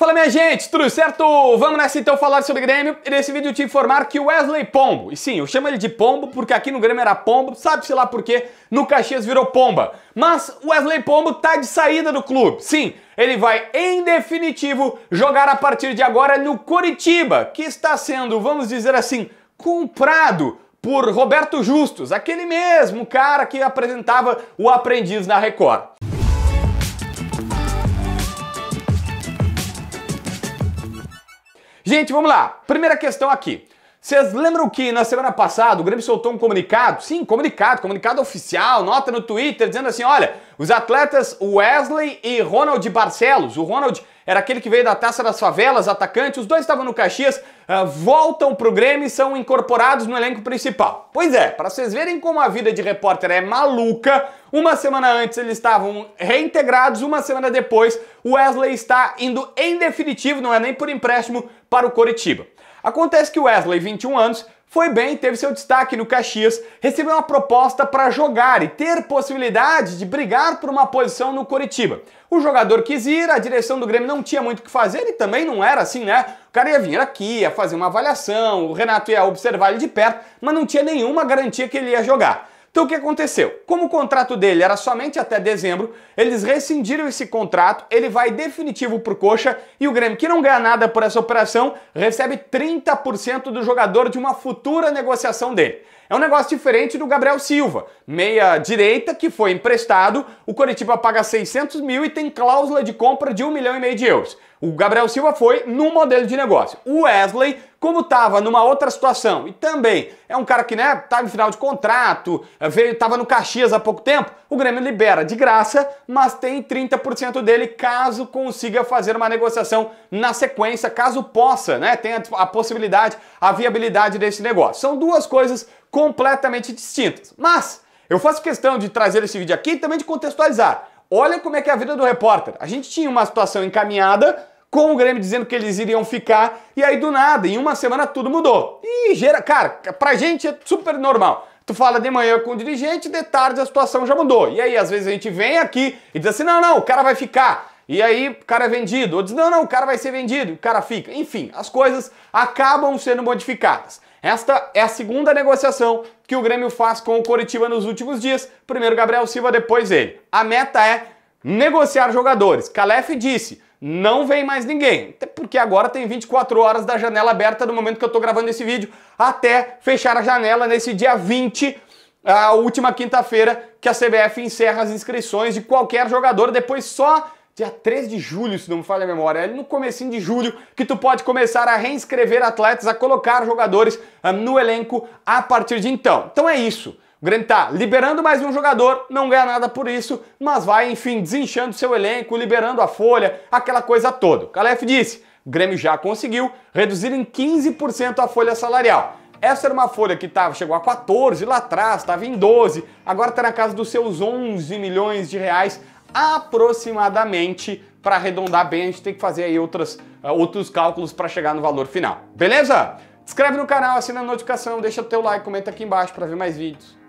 Fala minha gente, tudo certo? Vamos nessa então falar sobre Grêmio e nesse vídeo te informar que Wesley Pombo, e sim, eu chamo ele de Pombo porque aqui no Grêmio era Pombo, sabe-se lá por quê, no Caxias virou Pomba. Mas Wesley Pombo tá de saída do clube, sim, ele vai em definitivo jogar a partir de agora no Coritiba, que está sendo, vamos dizer assim, comprado por Roberto Justus, aquele mesmo cara que apresentava o Aprendiz na Record. Gente, vamos lá. Primeira questão aqui. Vocês lembram que na semana passada o Grêmio soltou um comunicado? Sim, comunicado, comunicado oficial, nota no Twitter dizendo assim: olha, os atletas Wesley e Ronald Barcelos, o Ronald era aquele que veio da Taça das Favelas, atacante, os dois estavam no Caxias, uh, voltam pro Grêmio e são incorporados no elenco principal. Pois é, para vocês verem como a vida de repórter é maluca, uma semana antes eles estavam reintegrados, uma semana depois o Wesley está indo em definitivo, não é nem por empréstimo, para o Coritiba. Acontece que o Wesley, 21 anos, foi bem, teve seu destaque no Caxias, recebeu uma proposta para jogar e ter possibilidade de brigar por uma posição no Coritiba. O jogador quis ir, a direção do Grêmio não tinha muito o que fazer e também não era assim, né? O cara ia vir aqui, ia fazer uma avaliação, o Renato ia observar ele de perto, mas não tinha nenhuma garantia que ele ia jogar. Então o que aconteceu? Como o contrato dele era somente até dezembro, eles rescindiram esse contrato, ele vai definitivo pro Coxa e o Grêmio, que não ganha nada por essa operação, recebe 30% do jogador de uma futura negociação dele. É um negócio diferente do Gabriel Silva, meia direita que foi emprestado, o Coritiba paga 600 mil e tem cláusula de compra de 1 milhão e meio de euros. O Gabriel Silva foi num modelo de negócio. O Wesley, como estava numa outra situação e também é um cara que né, estava tá em final de contrato, veio estava no Caxias há pouco tempo, o Grêmio libera de graça, mas tem 30% dele caso consiga fazer uma negociação na sequência, caso possa, né, tenha a possibilidade, a viabilidade desse negócio. São duas coisas completamente distintas. Mas eu faço questão de trazer esse vídeo aqui e também de contextualizar. Olha como é que é a vida do repórter. A gente tinha uma situação encaminhada, com o Grêmio dizendo que eles iriam ficar, e aí do nada, em uma semana tudo mudou. E gera, cara, pra gente é super normal. Tu fala de manhã com o dirigente, de tarde a situação já mudou. E aí, às vezes, a gente vem aqui e diz assim: não, não, o cara vai ficar. E aí o cara é vendido. Ou diz, não, não, o cara vai ser vendido, o cara fica. Enfim, as coisas acabam sendo modificadas. Esta é a segunda negociação que o Grêmio faz com o Coritiba nos últimos dias. Primeiro Gabriel Silva, depois ele. A meta é negociar jogadores. Calef disse não vem mais ninguém. até Porque agora tem 24 horas da janela aberta do momento que eu estou gravando esse vídeo até fechar a janela nesse dia 20, a última quinta-feira, que a CBF encerra as inscrições de qualquer jogador, depois só dia 3 de julho, se não me falha a memória, é no comecinho de julho que tu pode começar a reinscrever atletas, a colocar jogadores ah, no elenco a partir de então. Então é isso. O Grêmio tá liberando mais um jogador, não ganha nada por isso, mas vai, enfim, desinchando seu elenco, liberando a folha, aquela coisa toda. O Calef disse: o Grêmio já conseguiu reduzir em 15% a folha salarial. Essa era uma folha que tava, chegou a 14 lá atrás, estava em 12, agora está na casa dos seus 11 milhões de reais aproximadamente. Para arredondar bem, a gente tem que fazer aí outras, uh, outros cálculos para chegar no valor final. Beleza? Inscreve no canal, assina a notificação, deixa o teu like, comenta aqui embaixo para ver mais vídeos.